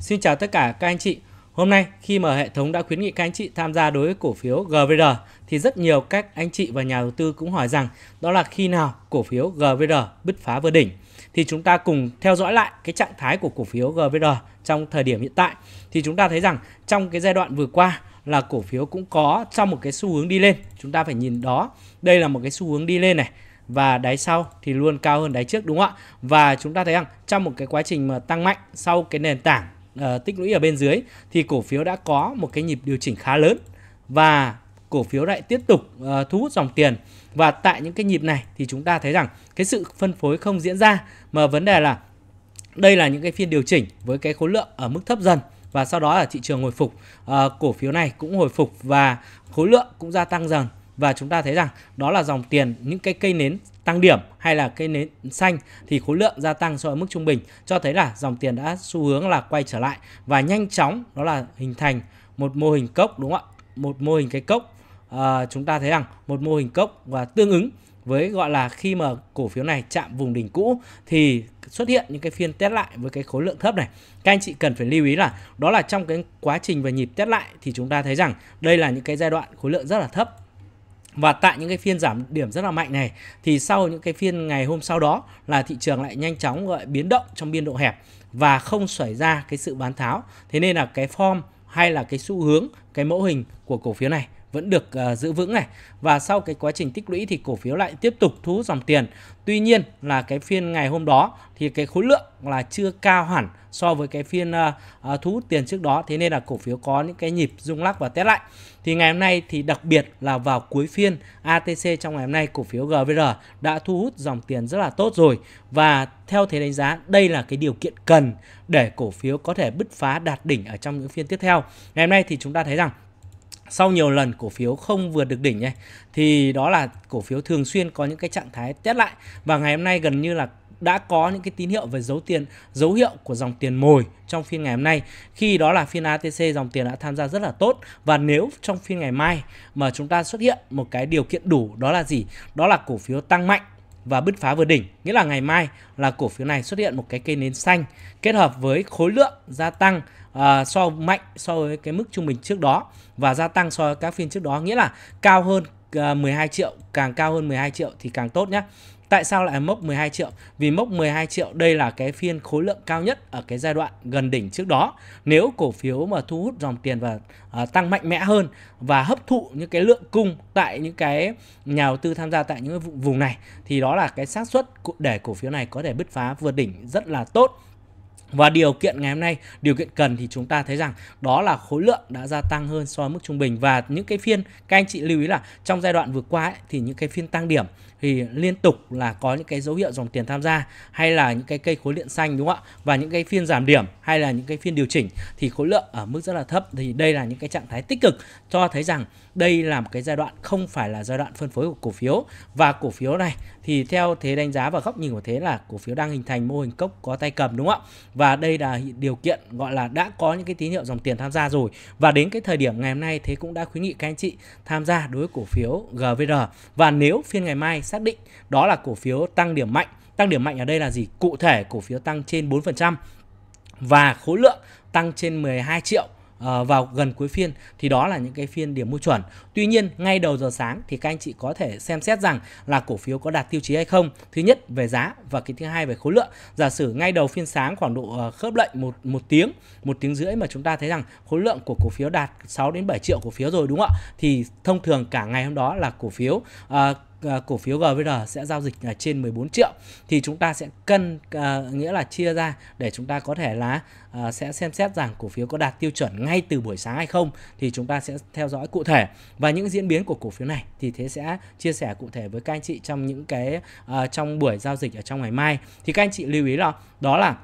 Xin chào tất cả các anh chị. Hôm nay khi mà hệ thống đã khuyến nghị các anh chị tham gia đối với cổ phiếu GVR thì rất nhiều các anh chị và nhà đầu tư cũng hỏi rằng đó là khi nào cổ phiếu GVR bứt phá vừa đỉnh. Thì chúng ta cùng theo dõi lại cái trạng thái của cổ phiếu GVR trong thời điểm hiện tại. Thì chúng ta thấy rằng trong cái giai đoạn vừa qua là cổ phiếu cũng có trong một cái xu hướng đi lên. Chúng ta phải nhìn đó. Đây là một cái xu hướng đi lên này và đáy sau thì luôn cao hơn đáy trước đúng không ạ? Và chúng ta thấy rằng trong một cái quá trình mà tăng mạnh sau cái nền tảng uh, tích lũy ở bên dưới thì cổ phiếu đã có một cái nhịp điều chỉnh khá lớn và cổ phiếu lại tiếp tục uh, thu hút dòng tiền và tại những cái nhịp này thì chúng ta thấy rằng cái sự phân phối không diễn ra mà vấn đề là đây là những cái phiên điều chỉnh với cái khối lượng ở mức thấp dần và sau đó là thị trường hồi phục à, cổ phiếu này cũng hồi phục và khối lượng cũng gia tăng dần và chúng ta thấy rằng đó là dòng tiền những cái cây nến tăng điểm hay là cây nến xanh thì khối lượng gia tăng so với mức trung bình cho thấy là dòng tiền đã xu hướng là quay trở lại và nhanh chóng đó là hình thành một mô hình cốc đúng không ạ một mô hình cái cốc à, chúng ta thấy rằng một mô hình cốc và tương ứng với gọi là khi mà cổ phiếu này chạm vùng đỉnh cũ thì xuất hiện những cái phiên test lại với cái khối lượng thấp này. Các anh chị cần phải lưu ý là đó là trong cái quá trình và nhịp test lại thì chúng ta thấy rằng đây là những cái giai đoạn khối lượng rất là thấp và tại những cái phiên giảm điểm rất là mạnh này thì sau những cái phiên ngày hôm sau đó là thị trường lại nhanh chóng gọi biến động trong biên độ hẹp và không xảy ra cái sự bán tháo thế nên là cái form hay là cái xu hướng cái mẫu hình của cổ phiếu này vẫn được uh, giữ vững này và sau cái quá trình tích lũy thì cổ phiếu lại tiếp tục thu hút dòng tiền. Tuy nhiên là cái phiên ngày hôm đó thì cái khối lượng là chưa cao hẳn so với cái phiên uh, uh, thu hút tiền trước đó thế nên là cổ phiếu có những cái nhịp rung lắc và test lại. Thì ngày hôm nay thì đặc biệt là vào cuối phiên ATC trong ngày hôm nay cổ phiếu GVR đã thu hút dòng tiền rất là tốt rồi và theo thế đánh giá đây là cái điều kiện cần để cổ phiếu có thể bứt phá đạt đỉnh ở trong những phiên tiếp theo. Ngày hôm nay thì chúng ta thấy rằng sau nhiều lần cổ phiếu không vượt được đỉnh này thì đó là cổ phiếu thường xuyên có những cái trạng thái test lại và ngày hôm nay gần như là đã có những cái tín hiệu về dấu tiền dấu hiệu của dòng tiền mồi trong phiên ngày hôm nay khi đó là phiên ATC dòng tiền đã tham gia rất là tốt và nếu trong phiên ngày mai mà chúng ta xuất hiện một cái điều kiện đủ đó là gì đó là cổ phiếu tăng mạnh và bứt phá vượt đỉnh. Nghĩa là ngày mai là cổ phiếu này xuất hiện một cái cây nến xanh kết hợp với khối lượng gia tăng à, so mạnh so với cái mức trung bình trước đó và gia tăng so với các phiên trước đó nghĩa là cao hơn 12 à, triệu càng cao hơn 12 triệu thì càng tốt nhé Tại sao lại mốc 12 triệu? Vì mốc 12 triệu đây là cái phiên khối lượng cao nhất ở cái giai đoạn gần đỉnh trước đó. Nếu cổ phiếu mà thu hút dòng tiền và uh, tăng mạnh mẽ hơn và hấp thụ những cái lượng cung tại những cái nhà đầu tư tham gia tại những cái vùng này thì đó là cái xác suất để cổ phiếu này có thể bứt phá vượt đỉnh rất là tốt. Và điều kiện ngày hôm nay, điều kiện cần thì chúng ta thấy rằng đó là khối lượng đã gia tăng hơn so với mức trung bình và những cái phiên các anh chị lưu ý là trong giai đoạn vừa qua ấy, thì những cái phiên tăng điểm thì liên tục là có những cái dấu hiệu dòng tiền tham gia hay là những cái cây khối điện xanh đúng không ạ và những cái phiên giảm điểm hay là những cái phiên điều chỉnh thì khối lượng ở mức rất là thấp thì đây là những cái trạng thái tích cực cho thấy rằng đây là một cái giai đoạn không phải là giai đoạn phân phối của cổ phiếu và cổ phiếu này thì theo thế đánh giá và góc nhìn của thế là cổ phiếu đang hình thành mô hình cốc có tay cầm đúng không ạ và đây là điều kiện gọi là đã có những cái tín hiệu dòng tiền tham gia rồi và đến cái thời điểm ngày hôm nay thế cũng đã khuyến nghị các anh chị tham gia đối với cổ phiếu GVR và nếu phiên ngày mai xác định đó là cổ phiếu tăng điểm mạnh. Tăng điểm mạnh ở đây là gì? Cụ thể cổ phiếu tăng trên 4% và khối lượng tăng trên 12 triệu ờ, vào gần cuối phiên thì đó là những cái phiên điểm mua chuẩn. Tuy nhiên ngay đầu giờ sáng thì các anh chị có thể xem xét rằng là cổ phiếu có đạt tiêu chí hay không. Thứ nhất về giá và cái thứ hai về khối lượng. Giả sử ngay đầu phiên sáng khoảng độ ờ, khớp lệnh một một tiếng, một tiếng rưỡi mà chúng ta thấy rằng khối lượng của cổ phiếu đạt 6 đến 7 triệu cổ phiếu rồi đúng không ạ? Thì thông thường cả ngày hôm đó là cổ phiếu uh, À, cổ phiếu GVR sẽ giao dịch là trên 14 triệu thì chúng ta sẽ cân à, nghĩa là chia ra để chúng ta có thể là à, sẽ xem xét rằng cổ phiếu có đạt tiêu chuẩn ngay từ buổi sáng hay không thì chúng ta sẽ theo dõi cụ thể và những diễn biến của cổ phiếu này thì thế sẽ chia sẻ cụ thể với các anh chị trong những cái trong buổi giao dịch ở trong ngày mai thì các anh chị lưu ý là đó là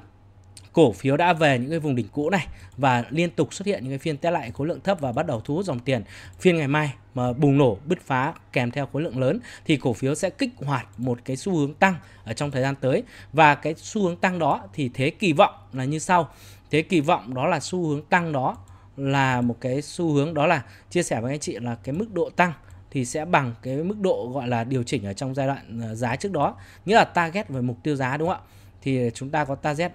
cổ phiếu đã về những cái vùng đỉnh cũ này và liên tục xuất hiện những cái phiên test lại khối lượng thấp và bắt đầu thu hút dòng tiền. Phiên ngày mai mà bùng nổ bứt phá kèm theo khối lượng lớn thì cổ phiếu sẽ kích hoạt một cái xu hướng tăng ở trong thời gian tới và cái xu hướng tăng đó thì thế kỳ vọng là như sau. Thế kỳ vọng đó là xu hướng tăng đó là một cái xu hướng đó là chia sẻ với anh chị là cái mức độ tăng thì sẽ bằng cái mức độ gọi là điều chỉnh ở trong giai đoạn ờ, giá trước đó, nghĩa là target về mục tiêu giá đúng không ạ? thì chúng ta có target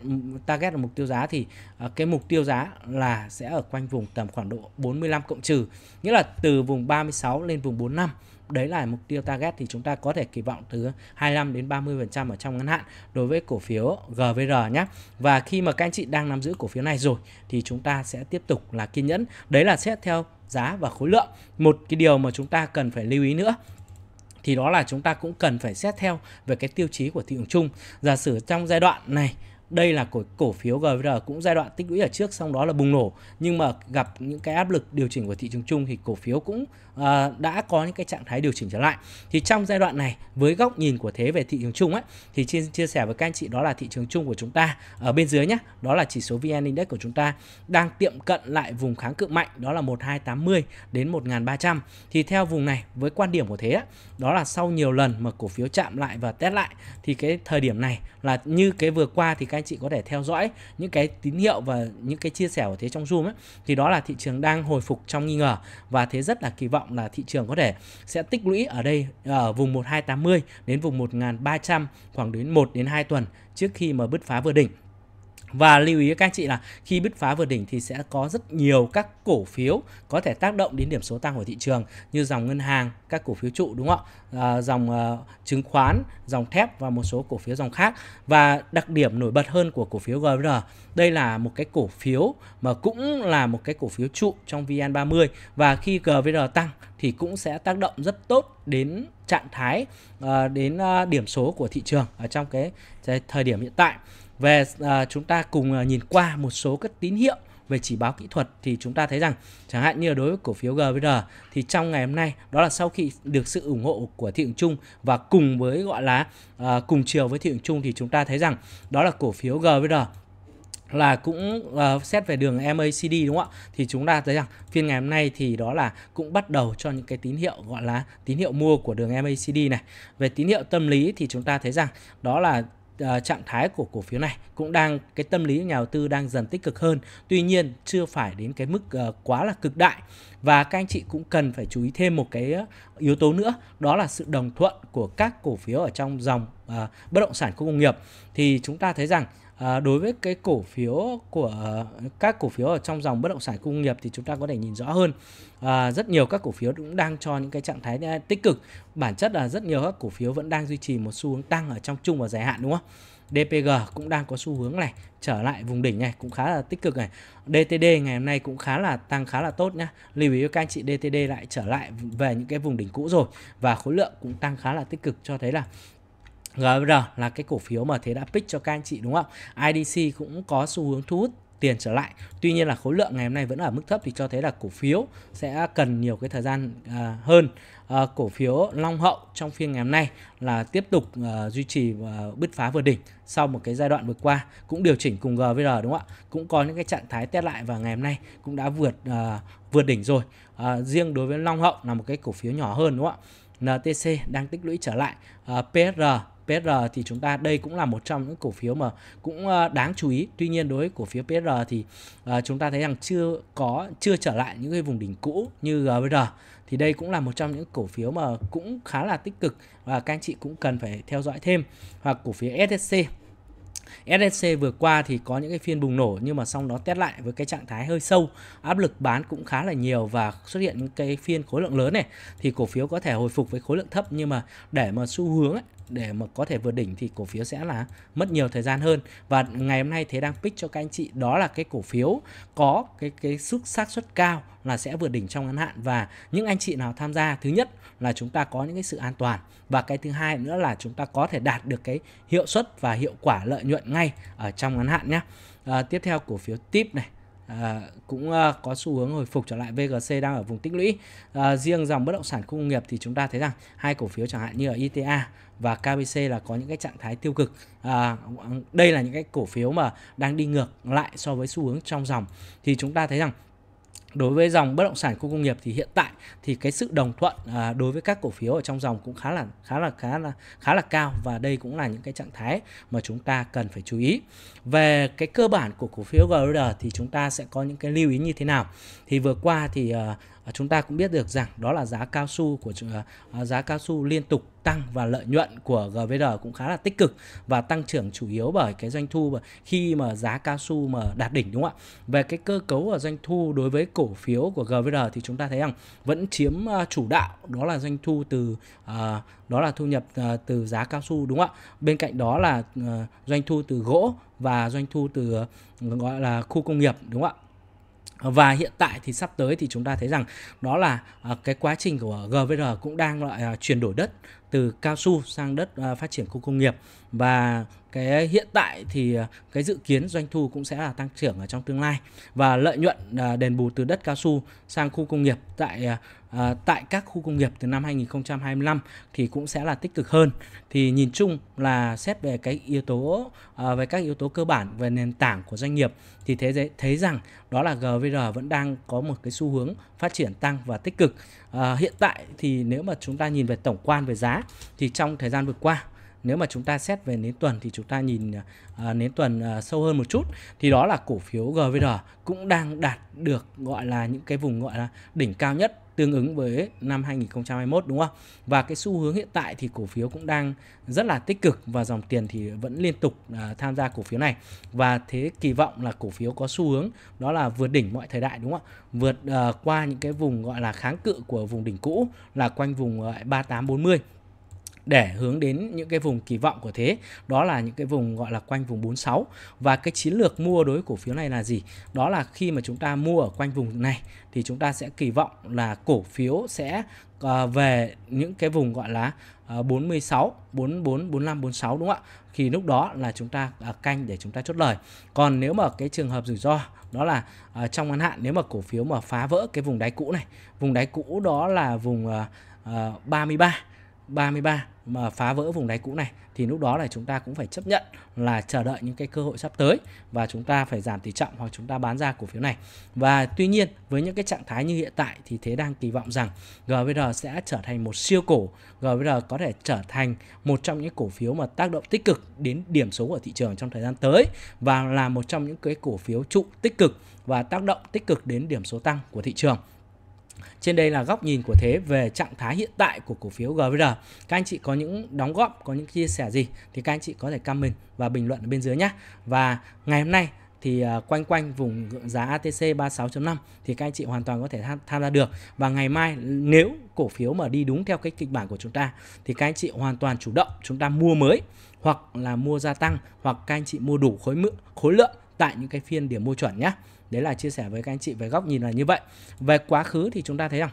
target là mục tiêu giá thì ờ, cái mục tiêu giá là sẽ ở quanh vùng tầm khoảng độ 45 cộng trừ nghĩa là từ vùng 36 lên vùng 45 đấy là mục tiêu target thì chúng ta có thể kỳ vọng từ 25 đến 30% ở trong ngắn hạn đối với cổ phiếu GVR nhé. Và khi mà các anh chị đang nắm giữ cổ phiếu này rồi thì chúng ta sẽ tiếp tục là kiên nhẫn. Đấy là xét theo giá và khối lượng. Một cái điều mà chúng ta cần phải lưu ý nữa thì đó là chúng ta cũng cần phải xét theo về cái tiêu chí của thị trường chung giả sử trong giai đoạn này đây là cổ, cổ phiếu GVR cũng giai đoạn tích lũy ở trước xong đó là bùng nổ nhưng mà gặp những cái áp lực điều chỉnh của thị trường chung thì cổ phiếu cũng à, đã có những cái trạng thái điều chỉnh trở lại thì trong giai đoạn này với góc nhìn của thế về thị trường chung ấy thì chia, chia sẻ với các anh chị đó là thị trường chung của chúng ta ở bên dưới nhé đó là chỉ số VN Index của chúng ta đang tiệm cận lại vùng kháng cự mạnh đó là 1280 đến 1300 thì theo vùng này với quan điểm của thế ấy, đó là sau nhiều lần mà cổ phiếu chạm lại và test lại thì cái thời điểm này là như cái vừa qua thì các anh chị có thể theo dõi những cái tín hiệu và những cái chia sẻ của thế trong Zoom ấy, thì đó là thị trường đang hồi phục trong nghi ngờ và thế rất là kỳ vọng là thị trường có thể sẽ tích lũy ở đây ở vùng 1280 đến vùng 1300 khoảng đến 1 đến 2 tuần trước khi mà bứt phá vừa đỉnh và lưu ý các anh chị là khi bứt phá vượt đỉnh thì sẽ có rất nhiều các cổ phiếu có thể tác động đến điểm số tăng của thị trường như dòng ngân hàng, các cổ phiếu trụ đúng không ạ? À, dòng uh, chứng khoán, dòng thép và một số cổ phiếu dòng khác. Và đặc điểm nổi bật hơn của cổ phiếu GR, đây là một cái cổ phiếu mà cũng là một cái cổ phiếu trụ trong VN30 và khi GVR tăng thì cũng sẽ tác động rất tốt đến trạng thái uh, đến uh, điểm số của thị trường ở trong cái, cái thời điểm hiện tại về à, chúng ta cùng à, nhìn qua một số các tín hiệu về chỉ báo kỹ thuật thì chúng ta thấy rằng chẳng hạn như là đối với cổ phiếu GVR thì trong ngày hôm nay đó là sau khi được sự ủng hộ của thị trường chung và cùng với gọi là à, cùng chiều với thị trường chung thì chúng ta thấy rằng đó là cổ phiếu GVR là cũng uh, xét về đường MACD đúng không ạ? Thì chúng ta thấy rằng phiên ngày hôm nay thì đó là cũng bắt đầu cho những cái tín hiệu gọi là tín hiệu mua của đường MACD này. Về tín hiệu tâm lý thì chúng ta thấy rằng đó là uh, trạng thái của cổ phiếu này cũng đang cái tâm lý nhà đầu tư đang dần tích cực hơn tuy nhiên chưa phải đến cái mức uh, quá là cực đại và các anh chị cũng cần phải chú ý thêm một cái ờ, yếu tố nữa đó là sự đồng thuận của các cổ phiếu ở trong dòng uh, bất động sản khu công nghiệp thì chúng ta thấy rằng À, đối với cái cổ phiếu của các cổ phiếu ở trong dòng bất động sản công nghiệp thì chúng ta có thể nhìn rõ hơn à, rất nhiều các cổ phiếu cũng đang cho những cái trạng thái ờ, tích cực bản chất là rất nhiều các cổ phiếu vẫn đang duy trì một xu hướng tăng ở trong chung và dài hạn đúng không DPG cũng đang có xu hướng này trở lại vùng đỉnh này cũng khá là tích cực này DTD ngày hôm nay cũng khá là tăng khá là tốt nhá lưu ý các anh chị DTD lại trở lại về những cái vùng đỉnh cũ rồi và khối lượng cũng tăng khá là tích cực cho thấy là GBR là cái cổ phiếu mà thế đã pick cho các anh chị đúng không? IDC cũng có xu hướng thu hút tiền trở lại. Tuy nhiên là khối lượng ngày hôm nay vẫn ở mức thấp thì cho thấy là cổ phiếu sẽ cần nhiều cái thời gian à, hơn. À, cổ phiếu Long Hậu trong phiên ngày hôm nay là tiếp tục à, duy trì và bứt phá vượt đỉnh sau một cái giai đoạn vừa qua cũng điều chỉnh cùng GVR đúng không ạ? Cũng có những cái trạng thái test lại và ngày hôm nay cũng đã vượt à, vượt đỉnh rồi. À, riêng đối với Long Hậu là một cái cổ phiếu nhỏ hơn đúng không ạ? NTC đang tích lũy trở lại, à, PR PR thì chúng ta đây cũng là một trong những cổ phiếu mà cũng ờ, đáng chú ý. Tuy nhiên đối với cổ phiếu PR thì ờ, chúng ta thấy rằng chưa có chưa trở lại những cái vùng đỉnh cũ như GBR thì đây cũng là một trong những cổ phiếu mà cũng khá là tích cực và các anh chị cũng cần phải theo dõi thêm hoặc cổ phiếu SSC SSC vừa qua thì có những cái phiên bùng nổ nhưng mà sau đó test lại với cái trạng thái hơi sâu, áp lực bán cũng khá là nhiều và xuất hiện những cái phiên khối lượng lớn này thì cổ phiếu có thể hồi phục với khối lượng thấp nhưng mà để mà xu hướng ấy, để mà có thể vượt đỉnh thì cổ phiếu sẽ là mất nhiều thời gian hơn và ngày hôm nay thế đang pick cho các anh chị đó là cái cổ phiếu có cái cái sức xác suất cao là sẽ vượt đỉnh trong ngắn hạn và những anh chị nào tham gia thứ nhất là chúng ta có những cái sự an toàn và cái thứ hai nữa là chúng ta có thể đạt được cái hiệu suất và hiệu quả lợi nhuận ngay ở trong ngắn hạn nhé à, tiếp theo cổ phiếu tip này à, cũng uh, có xu hướng hồi phục trở lại VGC đang ở vùng tích lũy à, riêng dòng bất động sản khu công nghiệp thì chúng ta thấy rằng hai cổ phiếu chẳng hạn như ở ITA e và KBC là có những cái trạng thái tiêu cực à, đây là những cái cổ phiếu mà đang đi ngược lại so với xu hướng trong dòng thì chúng ta thấy rằng đối với dòng bất động sản khu công nghiệp thì hiện tại thì cái sự đồng thuận à, đối với các cổ phiếu ở trong dòng cũng khá là khá là khá là khá là cao và đây cũng là những cái trạng thái mà chúng ta cần phải chú ý về cái cơ bản của cổ phiếu GR thì chúng ta sẽ có những cái lưu ý như thế nào thì vừa qua thì à, chúng ta cũng biết được rằng đó là giá cao su của à, à, giá cao su liên tục tăng và lợi nhuận của GVR cũng khá là tích cực và tăng trưởng chủ yếu bởi cái doanh thu khi mà giá cao su mà đạt đỉnh đúng không ạ? Về cái cơ cấu ở doanh thu đối với cổ phiếu của GVR thì chúng ta thấy rằng vẫn chiếm à, chủ đạo đó là doanh thu từ đó là thu nhập từ giá cao su đúng không ạ? Bên cạnh đó là doanh thu từ gỗ và doanh thu từ gọi là khu công nghiệp đúng không ạ? và hiện tại thì sắp tới thì chúng ta thấy rằng đó là à, cái quá trình của GVR cũng đang lại chuyển đổi đất từ cao su sang đất à, phát triển khu công nghiệp và cái hiện tại thì à, cái dự kiến doanh thu cũng sẽ là tăng trưởng ở trong tương lai và lợi nhuận à, đền bù từ đất cao su sang khu công nghiệp tại tại các khu công nghiệp từ năm 2025 thì cũng sẽ là tích cực hơn. Thì nhìn chung là xét về cái yếu tố về các yếu tố cơ bản về nền tảng của doanh nghiệp thì thế thấy rằng đó là GVR vẫn đang có một cái xu hướng phát triển tăng và tích cực. hiện tại thì nếu mà chúng ta nhìn về tổng quan về giá thì trong thời gian vừa qua nếu mà chúng ta xét về nến tuần thì chúng ta nhìn à, nến tuần à, sâu hơn một chút thì đó là cổ phiếu GVR cũng đang đạt được gọi là những cái vùng gọi là đỉnh cao nhất tương ứng với năm 2021 đúng không? Và cái xu hướng hiện tại thì cổ phiếu cũng đang rất là tích cực và dòng tiền thì vẫn liên tục à, tham gia cổ phiếu này và thế kỳ vọng là cổ phiếu có xu hướng đó là vượt đỉnh mọi thời đại đúng không ạ? Vượt à, qua những cái vùng gọi là kháng cự của vùng đỉnh cũ là quanh vùng à, 3840 để hướng đến những cái vùng kỳ vọng của thế đó là những cái vùng gọi là quanh vùng 46 và cái chiến lược mua đối với cổ phiếu này là gì đó là khi mà chúng ta mua ở quanh vùng này thì chúng ta sẽ kỳ vọng là cổ phiếu sẽ ờ, về những cái vùng gọi là 46, 44, 45, 46 đúng không ạ? Thì lúc đó là chúng ta ờ, canh để chúng ta chốt lời. Còn nếu mà cái trường hợp rủi ro đó là ờ, trong ngắn hạn nếu mà cổ phiếu mà phá vỡ cái vùng đáy cũ này, vùng đáy cũ đó là vùng 33 33 mà phá vỡ vùng đáy cũ này thì lúc đó là chúng ta cũng phải chấp nhận là chờ đợi những cái cơ hội sắp tới và chúng ta phải giảm tỷ trọng hoặc chúng ta bán ra cổ phiếu này. Và tuy nhiên với những cái trạng thái như hiện tại thì thế đang kỳ vọng rằng GVR sẽ trở thành một siêu cổ, GVR có thể trở thành một trong những cổ phiếu mà tác động tích cực đến điểm số của thị trường trong thời gian tới và là một trong những cái cổ phiếu trụ tích cực và tác động tích cực đến điểm số tăng của thị trường. Trên đây là góc nhìn của Thế về trạng thái hiện tại của cổ phiếu GVR. Các anh chị có những đóng góp, có những chia sẻ gì thì các anh chị có thể comment và bình luận ở bên dưới nhé. Và ngày hôm nay thì à, quanh quanh vùng giá ATC 36.5 thì các anh chị hoàn toàn có thể tham, tham gia được và ngày mai nếu cổ phiếu mà đi đúng theo cái kịch bản của chúng ta thì các anh chị hoàn toàn chủ động chúng ta mua mới hoặc là mua gia tăng hoặc các anh chị mua đủ khối mự, khối lượng tại những cái phiên điểm mua chuẩn nhé đấy là chia sẻ với các anh chị về góc nhìn là như vậy về quá khứ thì chúng ta thấy rằng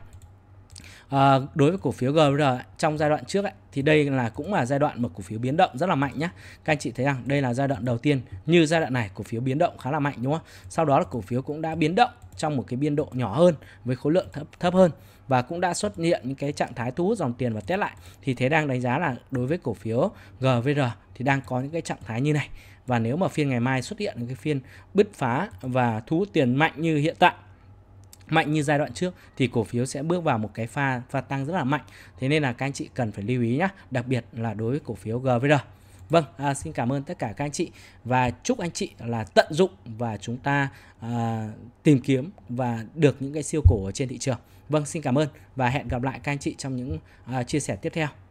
À, đối với cổ phiếu GR trong giai đoạn trước ấy, thì đây là cũng là giai đoạn một cổ phiếu biến động rất là mạnh nhé. Các anh chị thấy rằng đây là giai đoạn đầu tiên như giai đoạn này cổ phiếu biến động khá là mạnh đúng không? Sau đó là cổ phiếu cũng đã biến động trong một cái biên độ nhỏ hơn với khối lượng thấp thấp hơn và cũng đã xuất hiện những cái trạng thái thu hút dòng tiền và test lại thì thế đang đánh giá là đối với cổ phiếu GVR thì đang có những cái trạng thái như này và nếu mà phiên ngày mai xuất hiện cái phiên bứt phá và thu hút tiền mạnh như hiện tại mạnh như giai đoạn trước thì cổ phiếu sẽ bước vào một cái pha pha tăng rất là mạnh thế nên là các anh chị cần phải lưu ý nhé đặc biệt là đối với cổ phiếu GVR Vâng, à, xin cảm ơn tất cả các anh chị và chúc anh chị là tận dụng và chúng ta à, tìm kiếm và được những cái siêu cổ ở trên thị trường. Vâng, xin cảm ơn và hẹn gặp lại các anh chị trong những à, chia sẻ tiếp theo.